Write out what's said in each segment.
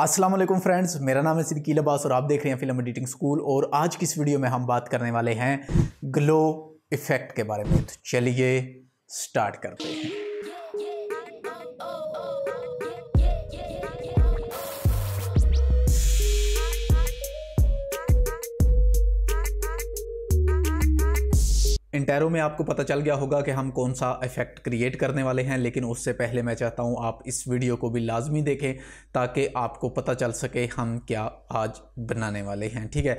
Aslam friends मेरा नाम है सिद्दीकी लबास और आप देख रहे हैं फिल्म एडिटिंग स्कूल और आज की इस वीडियो में हम बात करने वाले हैं ग्लो इफ़ेक्ट के बारे में तो चलिए स्टार्ट करते हैं इंटेरो में आपको पता चल गया होगा कि हम कौन सा इफ़ेक्ट क्रिएट करने वाले हैं लेकिन उससे पहले मैं चाहता हूं आप इस वीडियो को भी लाजमी देखें ताकि आपको पता चल सके हम क्या आज बनाने वाले हैं ठीक है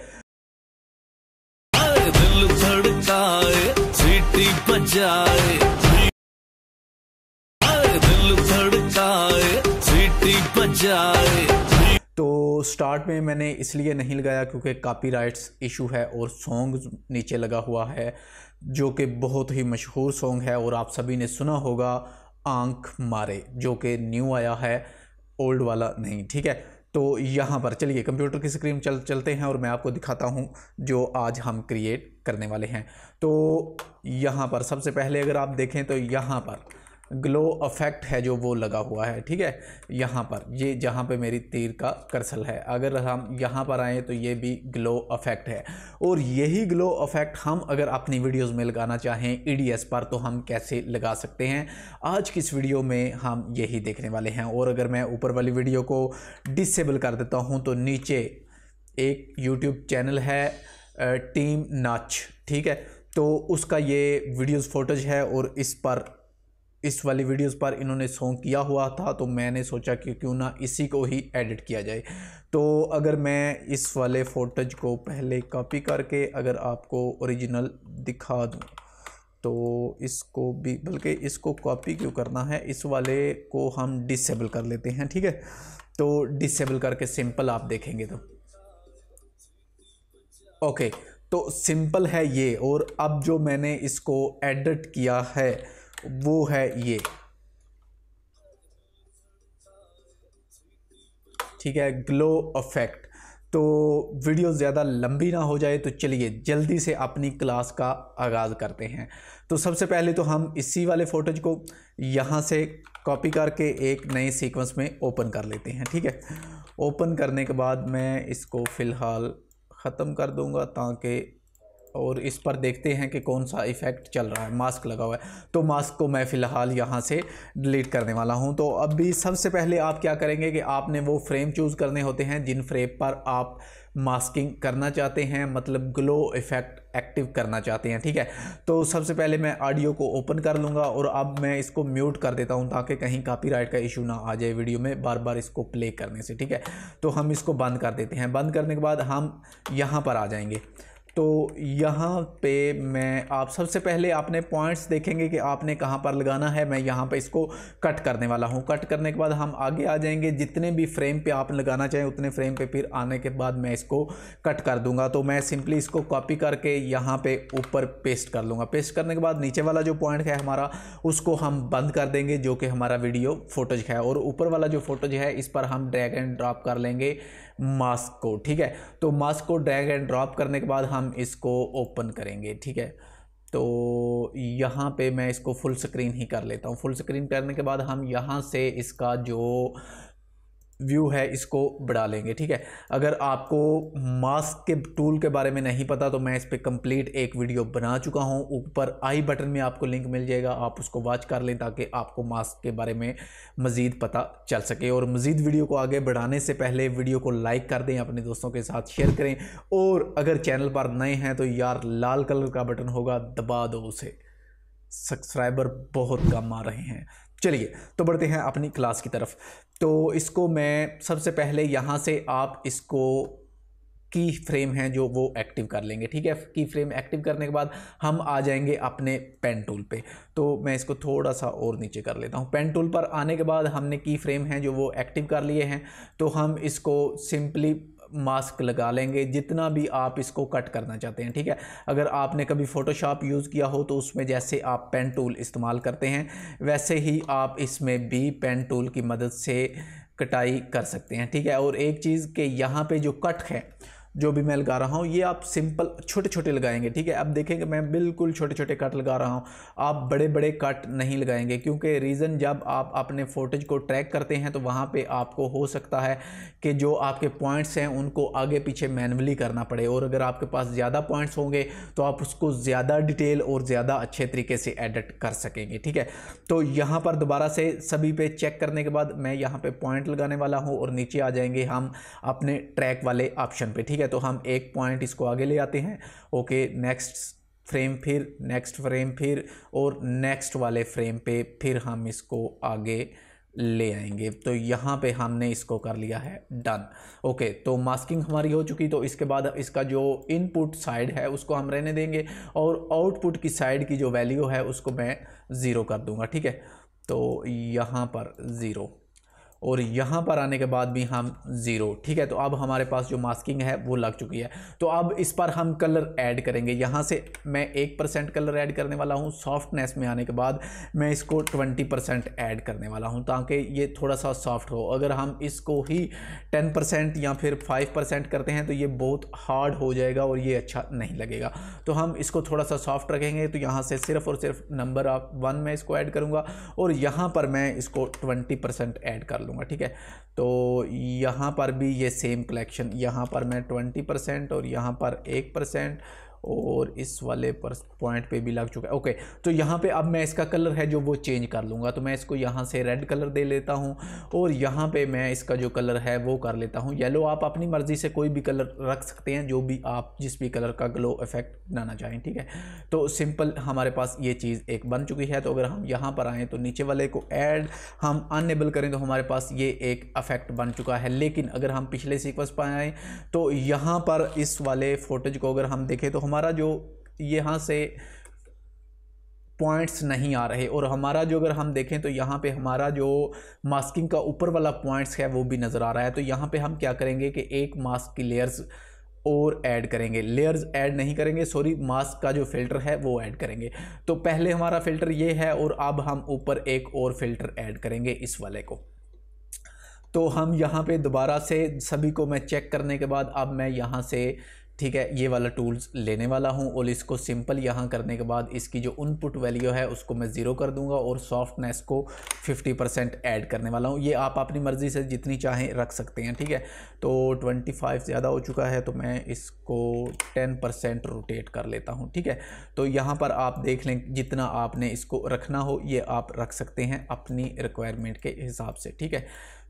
तो स्टार्ट में मैंने इसलिए नहीं लगाया क्योंकि कॉपीराइट्स इशू है और सॉन्ग नीचे लगा हुआ है जो कि बहुत ही मशहूर सॉन्ग है और आप सभी ने सुना होगा आंख मारे जो कि न्यू आया है ओल्ड वाला नहीं ठीक है तो यहाँ पर चलिए कंप्यूटर की स्क्रीन चल चलते हैं और मैं आपको दिखाता हूँ जो आज हम क्रिएट करने वाले हैं तो यहाँ पर सबसे पहले अगर आप देखें तो यहाँ पर ग्लो अफेक्ट है जो वो लगा हुआ है ठीक है यहाँ पर ये जहाँ पे मेरी तीर का करसल है अगर हम यहाँ पर आएँ तो ये भी ग्लो अफेक्ट है और यही ग्लो अफेक्ट हम अगर अपनी वीडियोस में लगाना चाहें ई e पर तो हम कैसे लगा सकते हैं आज की इस वीडियो में हम यही देखने वाले हैं और अगर मैं ऊपर वाली वीडियो को डिसेबल कर देता हूँ तो नीचे एक यूट्यूब चैनल है टीम नाच ठीक है तो उसका ये वीडियोस फोटेज है और इस पर इस वाली वीडियोस पर इन्होंने सॉन्ग किया हुआ था तो मैंने सोचा कि क्यों ना इसी को ही एडिट किया जाए तो अगर मैं इस वाले फोटेज को पहले कॉपी करके अगर आपको ओरिजिनल दिखा दूँ तो इसको भी बल्कि इसको कॉपी क्यों करना है इस वाले को हम डिसेबल कर लेते हैं ठीक है तो डिसेबल करके सिंपल आप देखेंगे तो ओके तो सिंपल है ये और अब जो मैंने इसको एडिट किया है वो है ये ठीक है ग्लो अफेक्ट तो वीडियो ज़्यादा लंबी ना हो जाए तो चलिए जल्दी से अपनी क्लास का आगाज़ करते हैं तो सबसे पहले तो हम इसी वाले फ़ोटोज को यहाँ से कॉपी करके एक नए सीक्वेंस में ओपन कर लेते हैं ठीक है ओपन करने के बाद मैं इसको फ़िलहाल ख़त्म कर दूँगा ताकि और इस पर देखते हैं कि कौन सा इफ़ेक्ट चल रहा है मास्क लगा हुआ है तो मास्क को मैं फ़िलहाल यहाँ से डिलीट करने वाला हूँ तो अब भी सबसे पहले आप क्या करेंगे कि आपने वो फ्रेम चूज़ करने होते हैं जिन फ्रेम पर आप मास्किंग करना चाहते हैं मतलब ग्लो इफ़ेक्ट एक्टिव करना चाहते हैं ठीक है तो सबसे पहले मैं ऑडियो को ओपन कर लूँगा और अब मैं इसको म्यूट कर देता हूँ ताकि कहीं कॉपीराइट का इशू ना आ जाए वीडियो में बार बार इसको प्ले करने से ठीक है तो हम इसको बंद कर देते हैं बंद करने के बाद हम यहाँ पर आ जाएंगे तो यहाँ पे मैं आप सबसे पहले आपने पॉइंट्स देखेंगे कि आपने कहाँ पर लगाना है मैं यहाँ पे इसको कट करने वाला हूँ कट करने के बाद हम आगे आ जाएंगे जितने भी फ्रेम पे आप लगाना चाहें उतने फ्रेम पे फिर आने के बाद मैं इसको कट कर दूँगा तो मैं सिंपली इसको कॉपी करके यहाँ पर पे ऊपर पेस्ट कर लूँगा पेस्ट करने के बाद नीचे वाला जो पॉइंट है हमारा उसको हम बंद कर देंगे जो कि हमारा वीडियो फोटोज है और ऊपर वाला जो फोटोज है इस पर हम ड्रैग एंड ड्रॉप कर लेंगे मास्क को ठीक है तो मास्क को ड्रैग एंड ड्रॉप करने के बाद हम इसको ओपन करेंगे ठीक है तो यहाँ पे मैं इसको फुल स्क्रीन ही कर लेता हूँ फुल स्क्रीन करने के बाद हम यहाँ से इसका जो व्यू है इसको बढ़ा लेंगे ठीक है अगर आपको मास्क के टूल के बारे में नहीं पता तो मैं इस पर कंप्लीट एक वीडियो बना चुका हूँ ऊपर आई बटन में आपको लिंक मिल जाएगा आप उसको वॉच कर लें ताकि आपको मास्क के बारे में मज़ीद पता चल सके और मज़ीद वीडियो को आगे बढ़ाने से पहले वीडियो को लाइक कर दें अपने दोस्तों के साथ शेयर करें और अगर चैनल पर नए हैं तो यार लाल कलर का बटन होगा दबा दो उसे सब्सक्राइबर बहुत कम आ रहे हैं चलिए तो बढ़ते हैं अपनी क्लास की तरफ तो इसको मैं सबसे पहले यहाँ से आप इसको की फ्रेम है जो वो एक्टिव कर लेंगे ठीक है की फ्रेम एक्टिव करने के बाद हम आ जाएंगे अपने पेन टूल पे तो मैं इसको थोड़ा सा और नीचे कर लेता हूँ पेन टूल पर आने के बाद हमने की फ्रेम है जो वो एक्टिव कर लिए हैं तो हम इसको सिंपली मास्क लगा लेंगे जितना भी आप इसको कट करना चाहते हैं ठीक है अगर आपने कभी फ़ोटोशॉप यूज़ किया हो तो उसमें जैसे आप पेन टूल इस्तेमाल करते हैं वैसे ही आप इसमें भी पेन टूल की मदद से कटाई कर सकते हैं ठीक है और एक चीज़ के यहाँ पे जो कट है जो भी मैं लगा रहा हूँ ये आप सिंपल छोटे छोटे लगाएंगे ठीक है अब देखेंगे मैं बिल्कुल छोटे छोटे कट लगा रहा हूँ आप बड़े बड़े कट नहीं लगाएंगे क्योंकि रीज़न जब आप अपने फोटेज को ट्रैक करते हैं तो वहाँ पे आपको हो सकता है कि जो आपके पॉइंट्स हैं उनको आगे पीछे मैनुअली करना पड़े और अगर आपके पास ज़्यादा पॉइंट्स होंगे तो आप उसको ज़्यादा डिटेल और ज़्यादा अच्छे तरीके से एडिट कर सकेंगे ठीक है तो यहाँ पर दोबारा से सभी पे चेक करने के बाद मैं यहाँ पर पॉइंट लगाने वाला हूँ और नीचे आ जाएंगे हम अपने ट्रैक वाले ऑप्शन पर ठीक है है तो हम एक पॉइंट इसको आगे ले आते हैं ओके नेक्स्ट फ्रेम फिर नेक्स्ट फ्रेम फिर और नेक्स्ट वाले फ्रेम पे फिर हम इसको आगे ले आएंगे तो यहाँ पे हमने इसको कर लिया है डन ओके तो मास्किंग हमारी हो चुकी तो इसके बाद इसका जो इनपुट साइड है उसको हम रहने देंगे और आउटपुट की साइड की जो वैल्यू है उसको मैं ज़ीरो कर दूंगा ठीक है तो यहाँ पर ज़ीरो और यहाँ पर आने के बाद भी हम ज़ीरो ठीक है तो अब हमारे पास जो मास्किंग है वो लग चुकी है तो अब इस पर हम कलर ऐड करेंगे यहाँ से मैं एक परसेंट कलर ऐड करने वाला हूँ सॉफ्टनेस में आने के बाद मैं इसको ट्वेंटी परसेंट ऐड करने वाला हूँ ताकि ये थोड़ा सा सॉफ्ट हो अगर हम इसको ही टेन परसेंट या फिर फाइव परसेंट करते हैं तो ये बहुत हार्ड हो जाएगा और ये अच्छा नहीं लगेगा तो हम इसको थोड़ा सा सॉफ्ट रखेंगे तो यहाँ से सिर्फ और सिर्फ नंबर ऑफ वन में इसको ऐड करूँगा और यहाँ पर मैं इसको ट्वेंटी परसेंट ऐड कर लूँगा करूँगा ठीक है तो यहाँ पर भी ये सेम कलेक्शन यहाँ पर मैं ट्वेंटी परसेंट और यहाँ पर एक परसेंट और इस वाले पर पॉइंट पे भी लग चुका है ओके तो यहाँ पे अब मैं इसका कलर है जो वो चेंज कर लूँगा तो मैं इसको यहाँ से रेड कलर दे लेता हूँ और यहाँ पे मैं इसका जो कलर है वो कर लेता हूँ येलो आप अपनी मर्ज़ी से कोई भी कलर रख सकते हैं जो भी आप जिस भी कलर का ग्लो इफेक्ट बनाना चाहें ठीक है तो सिंपल हमारे पास ये चीज़ एक बन चुकी है तो अगर हम यहाँ पर आएँ तो नीचे वाले को ऐड हम अनएबल करें तो हमारे पास ये एक अफेक्ट बन चुका है लेकिन अगर हम पिछले सीक्वेंस पर आएँ तो यहाँ पर इस वाले फोटेज को अगर हम देखें तो हम हमारा जो यहाँ से पॉइंट्स नहीं आ रहे और हमारा जो अगर हम देखें तो यहाँ पे हमारा जो मास्किंग का ऊपर वाला पॉइंट्स है वो भी नज़र आ रहा है तो यहाँ पे हम क्या करेंगे कि एक मास्क की लेयर्स और ऐड करेंगे लेयर्स ऐड नहीं करेंगे सॉरी मास्क का जो फ़िल्टर है वो ऐड करेंगे तो पहले हमारा फ़िल्टर ये है और अब हम ऊपर एक और फ़िल्टर ऐड करेंगे इस वाले को तो हम यहाँ पे दोबारा से सभी को मैं चेक करने के बाद अब मैं यहाँ से ठीक है ये वाला टूल्स लेने वाला हूँ और इसको सिंपल यहाँ करने के बाद इसकी जो इनपुट वैल्यू है उसको मैं ज़ीरो कर दूँगा और सॉफ्टनेस को 50 परसेंट ऐड करने वाला हूँ ये आप अपनी मर्ज़ी से जितनी चाहें रख सकते हैं ठीक है तो 25 ज़्यादा हो चुका है तो मैं इसको 10 परसेंट रोटेट कर लेता हूँ ठीक है तो यहाँ पर आप देख लें जितना आपने इसको रखना हो ये आप रख सकते हैं अपनी रिक्वायरमेंट के हिसाब से ठीक है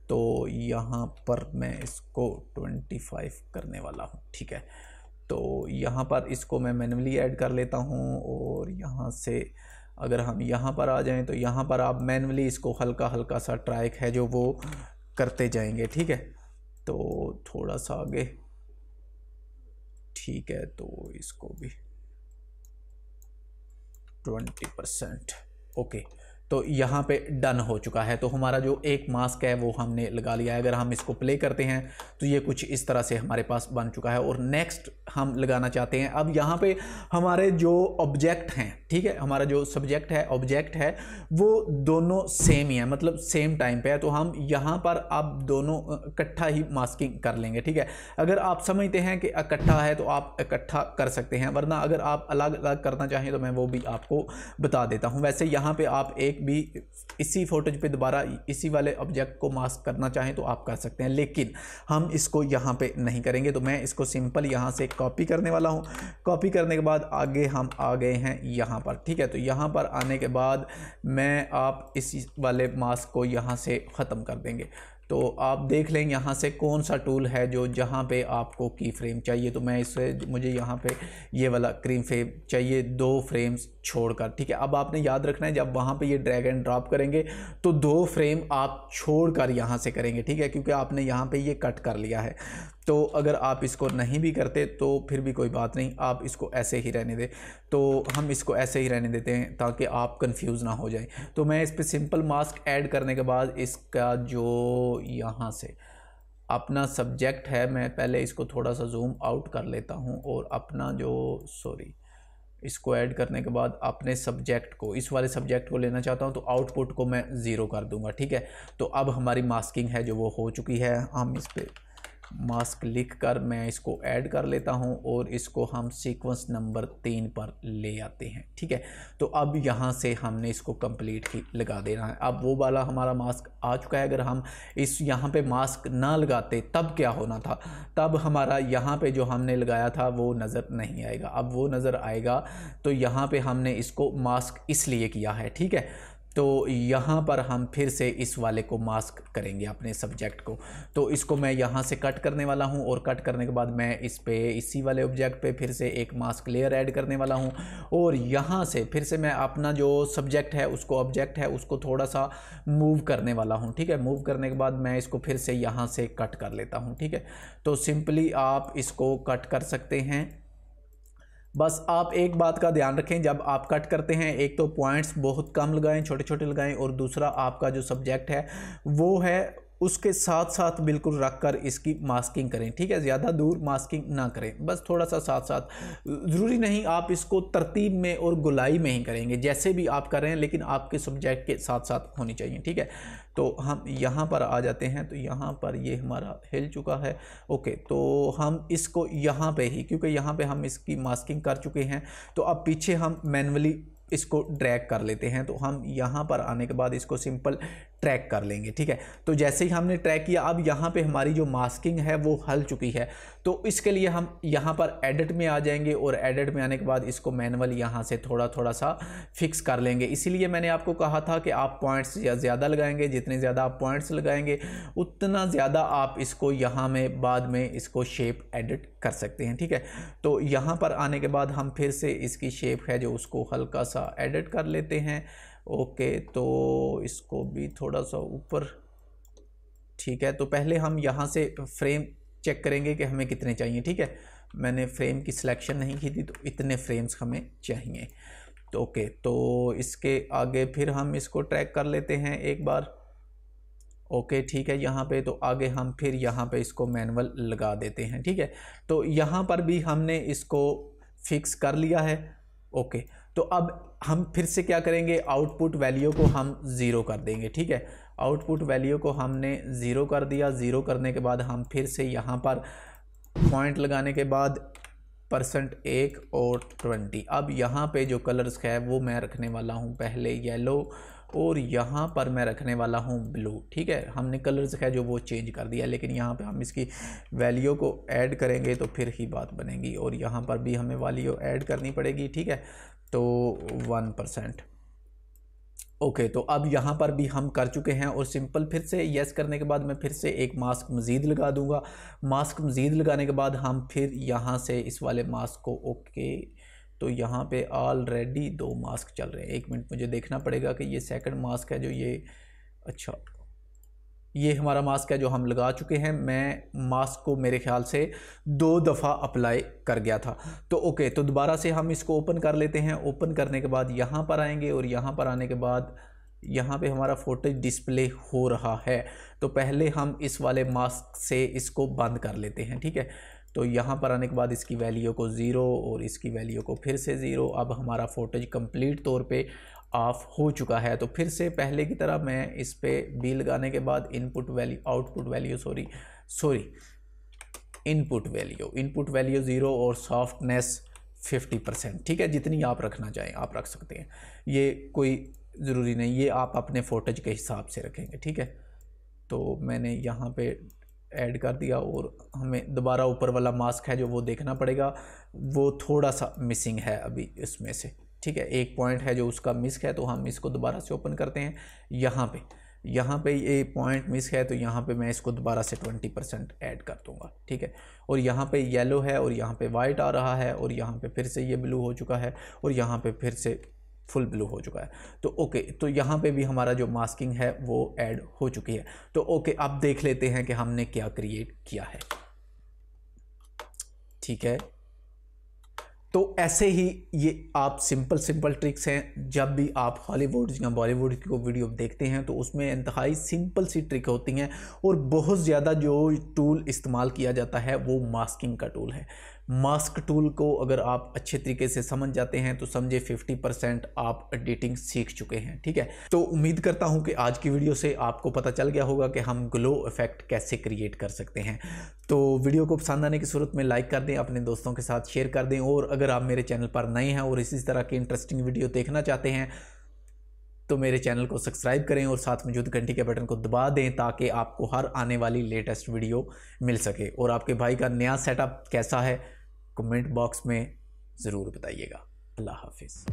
तो यहाँ पर मैं इसको ट्वेंटी करने वाला हूँ ठीक है तो यहाँ पर इसको मैं मैनुअली ऐड कर लेता हूँ और यहाँ से अगर हम यहाँ पर आ जाएँ तो यहाँ पर आप मैनुअली इसको हल्का हल्का सा ट्रैक है जो वो करते जाएंगे ठीक है तो थोड़ा सा आगे ठीक है तो इसको भी ट्वेंटी परसेंट ओके तो यहाँ पे डन हो चुका है तो हमारा जो एक मास्क है वो हमने लगा लिया है अगर हम इसको प्ले करते हैं तो ये कुछ इस तरह से हमारे पास बन चुका है और नेक्स्ट हम लगाना चाहते हैं अब यहाँ पे हमारे जो ऑब्जेक्ट हैं ठीक है हमारा जो सब्जेक्ट है ऑब्जेक्ट है वो दोनों सेम ही है मतलब सेम टाइम पे है तो हम यहाँ पर आप दोनों इकट्ठा ही मास्किंग कर लेंगे ठीक है अगर आप समझते हैं कि इकट्ठा है तो आप इकट्ठा कर सकते हैं वरना अगर आप अलग अलग करना चाहें तो मैं वो भी आपको बता देता हूँ वैसे यहाँ पर आप एक एक भी इसी फोटोज पे दोबारा इसी वाले ऑब्जेक्ट को मास्क करना चाहें तो आप कर सकते हैं लेकिन हम इसको यहाँ पे नहीं करेंगे तो मैं इसको सिंपल यहाँ से कॉपी करने वाला हूँ कॉपी करने के बाद आगे हम आ गए हैं यहाँ पर ठीक है तो यहाँ पर आने के बाद मैं आप इसी वाले मास्क को यहाँ से ख़त्म कर देंगे तो आप देख लें यहाँ से कौन सा टूल है जो जहाँ पे आपको की फ्रेम चाहिए तो मैं इससे मुझे यहाँ पे ये वाला क्रीम फ्रेम चाहिए दो फ्रेम्स छोड़कर ठीक है अब आपने याद रखना है जब वहाँ पे ये ड्रैग एंड ड्रॉप करेंगे तो दो फ्रेम आप छोड़कर यहाँ से करेंगे ठीक है क्योंकि आपने यहाँ पे ये कट कर लिया है तो अगर आप इसको नहीं भी करते तो फिर भी कोई बात नहीं आप इसको ऐसे ही रहने दें तो हम इसको ऐसे ही रहने देते हैं ताकि आप कंफ्यूज ना हो जाए तो मैं इस पर सिंपल मास्क ऐड करने के बाद इसका जो यहाँ से अपना सब्जेक्ट है मैं पहले इसको थोड़ा सा जूम आउट कर लेता हूँ और अपना जो सॉरी इसको ऐड करने के बाद अपने सब्जेक्ट को इस वाले सब्जेक्ट को लेना चाहता हूँ तो आउटपुट को मैं ज़ीरो कर दूँगा ठीक है तो अब हमारी मास्किंग है जो वो हो चुकी है हम इस पर मास्क लिख कर मैं इसको ऐड कर लेता हूँ और इसको हम सीक्वेंस नंबर तीन पर ले आते हैं ठीक है तो अब यहाँ से हमने इसको कंप्लीट ही लगा देना है अब वो वाला हमारा मास्क आ चुका है अगर हम इस यहाँ पे मास्क ना लगाते तब क्या होना था तब हमारा यहाँ पे जो हमने लगाया था वो नज़र नहीं आएगा अब वो नज़र आएगा तो यहाँ पे हमने इसको मास्क इसलिए किया है ठीक है तो यहाँ पर हम फिर से इस वाले को मास्क करेंगे अपने सब्जेक्ट को तो इसको मैं यहाँ से कट करने वाला हूँ और कट करने के बाद मैं इस पर इसी वाले ऑब्जेक्ट पे फिर से एक मास्क लेयर ऐड करने वाला हूँ और यहाँ से फिर से मैं अपना जो सब्जेक्ट है उसको ऑब्जेक्ट है उसको थोड़ा सा मूव करने वाला हूँ ठीक है मूव करने के बाद मैं इसको फिर से यहाँ से कट कर लेता हूँ ठीक है तो सिंपली आप इसको कट कर सकते हैं बस आप एक बात का ध्यान रखें जब आप कट करते हैं एक तो पॉइंट्स बहुत कम लगाएं छोटे छोटे लगाएं और दूसरा आपका जो सब्जेक्ट है वो है उसके साथ साथ बिल्कुल रख कर इसकी मास्किंग करें ठीक है ज़्यादा दूर मास्किंग ना करें बस थोड़ा सा साथ साथ ज़रूरी नहीं आप इसको तरतीब में और गुलाई में ही करेंगे जैसे भी आप कर रहे हैं लेकिन आपके सब्जेक्ट के साथ साथ होनी चाहिए ठीक है तो हम यहाँ पर आ जाते हैं तो यहाँ पर ये हमारा हिल चुका है ओके तो हम इसको यहाँ पर ही क्योंकि यहाँ पर हम इसकी मास्किंग कर चुके हैं तो अब पीछे हम मैनुअली इसको ड्रैग कर लेते हैं तो हम यहाँ पर आने के बाद इसको सिंपल ट्रैक कर लेंगे ठीक है तो जैसे ही हमने ट्रैक किया अब यहाँ पे हमारी जो मास्किंग है वो हल चुकी है तो इसके लिए हम यहाँ पर एडिट में आ जाएंगे और एडिट में आने के बाद इसको मैनुअल यहाँ से थोड़ा थोड़ा सा फिक्स कर लेंगे इसीलिए मैंने आपको कहा था कि आप पॉइंट्स ज़्यादा लगाएंगे जितने ज़्यादा आप पॉइंट्स लगाएंगे उतना ज़्यादा आप इसको यहाँ में बाद में इसको शेप एडिट कर सकते हैं ठीक है तो यहाँ पर आने के बाद हम फिर से इसकी शेप है जो उसको हल्का सा एडिट कर लेते हैं ओके तो इसको भी थोड़ा सा ऊपर ठीक है तो पहले हम यहाँ से फ्रेम चेक करेंगे कि हमें कितने चाहिए ठीक है मैंने फ्रेम की सिलेक्शन नहीं की थी तो इतने फ्रेम्स हमें चाहिए तो ओके तो इसके आगे फिर हम इसको ट्रैक कर लेते हैं एक बार ओके ठीक है यहाँ पे तो आगे हम फिर यहाँ पे इसको मैनुअल लगा देते हैं ठीक है तो यहाँ पर भी हमने इसको फिक्स कर लिया है ओके तो अब हम फिर से क्या करेंगे आउटपुट वैल्यू को हम ज़ीरो कर देंगे ठीक है आउटपुट वैल्यू को हमने ज़ीरो कर दिया ज़ीरो करने के बाद हम फिर से यहाँ पर पॉइंट लगाने के बाद परसेंट एक और ट्वेंटी अब यहाँ पे जो कलर्स है वो मैं रखने वाला हूँ पहले येलो और यहाँ पर मैं रखने वाला हूँ ब्लू ठीक है हमने कलर्स है जो वो चेंज कर दिया लेकिन यहाँ पे हम इसकी वैल्यू को ऐड करेंगे तो फिर ही बात बनेगी और यहाँ पर भी हमें वैल्यू ऐड करनी पड़ेगी ठीक है तो वन परसेंट ओके okay, तो अब यहाँ पर भी हम कर चुके हैं और सिंपल फिर से यस करने के बाद मैं फिर से एक मास्क मज़ीद लगा दूंगा मास्क मज़ीद लगाने के बाद हम फिर यहाँ से इस वाले मास्क को ओके तो यहाँ पे ऑलरेडी दो मास्क चल रहे हैं एक मिनट मुझे देखना पड़ेगा कि ये सेकंड मास्क है जो ये अच्छा ये हमारा मास्क है जो हम लगा चुके हैं मैं मास्क को मेरे ख्याल से दो दफ़ा अप्लाई कर गया था तो ओके तो दोबारा से हम इसको ओपन कर लेते हैं ओपन करने के बाद यहाँ पर आएंगे और यहाँ पर आने के बाद यहाँ पे हमारा फोटेज डिस्प्ले हो रहा है तो पहले हम इस वाले मास्क से इसको बंद कर लेते हैं ठीक है तो यहाँ पर आने के बाद इसकी वैल्यू को ज़ीरो और इसकी वैल्यू को फिर से ज़ीरो अब हमारा फोटेज कंप्लीट तौर पे ऑफ हो चुका है तो फिर से पहले की तरह मैं इस पर बी लगाने के बाद input value output value sorry sorry input value input value zero और सॉफ्टनेस फिफ्टी परसेंट ठीक है जितनी आप रखना चाहें आप रख सकते हैं ये कोई ज़रूरी नहीं ये आप अपने फोटेज के हिसाब से रखेंगे ठीक है तो मैंने यहाँ पे ऐड कर दिया और हमें दोबारा ऊपर वाला मास्क है जो वो देखना पड़ेगा वो थोड़ा सा मिसिंग है अभी इसमें से ठीक है एक पॉइंट है जो उसका मिस है तो हम इसको दोबारा से ओपन करते हैं यहाँ पे यहाँ पे ये पॉइंट मिस है तो यहाँ पे मैं इसको दोबारा से ट्वेंटी परसेंट ऐड कर दूँगा ठीक है और यहाँ पे येलो है और यहाँ पे वाइट आ रहा है और यहाँ पे फिर से ये ब्लू हो चुका है और यहाँ पे फिर से फुल ब्लू हो चुका है तो ओके तो यहाँ पे भी हमारा जो मास्किंग है वो ऐड हो चुकी है तो ओके अब देख लेते हैं कि हमने क्या क्रिएट किया है ठीक है तो ऐसे ही ये आप सिंपल सिंपल ट्रिक्स हैं जब भी आप हॉलीवुड या बॉलीवुड की वीडियो देखते हैं तो उसमें इंतहाई सिंपल सी ट्रिक होती हैं और बहुत ज़्यादा जो टूल इस्तेमाल किया जाता है वो मास्किंग का टूल है मास्क टूल को अगर आप अच्छे तरीके से समझ जाते हैं तो समझे 50 परसेंट आप एडिटिंग सीख चुके हैं ठीक है तो उम्मीद करता हूं कि आज की वीडियो से आपको पता चल गया होगा कि हम ग्लो इफेक्ट कैसे क्रिएट कर सकते हैं तो वीडियो को पसंद आने की सूरत में लाइक कर दें अपने दोस्तों के साथ शेयर कर दें और अगर आप मेरे चैनल पर नए हैं और इसी तरह की इंटरेस्टिंग वीडियो देखना चाहते हैं तो मेरे चैनल को सब्सक्राइब करें और साथ में जो घंटी के बटन को दबा दें ताकि आपको हर आने वाली लेटेस्ट वीडियो मिल सके और आपके भाई का नया सेटअप कैसा है कमेंट बॉक्स में ज़रूर बताइएगा अल्लाह हाफिज़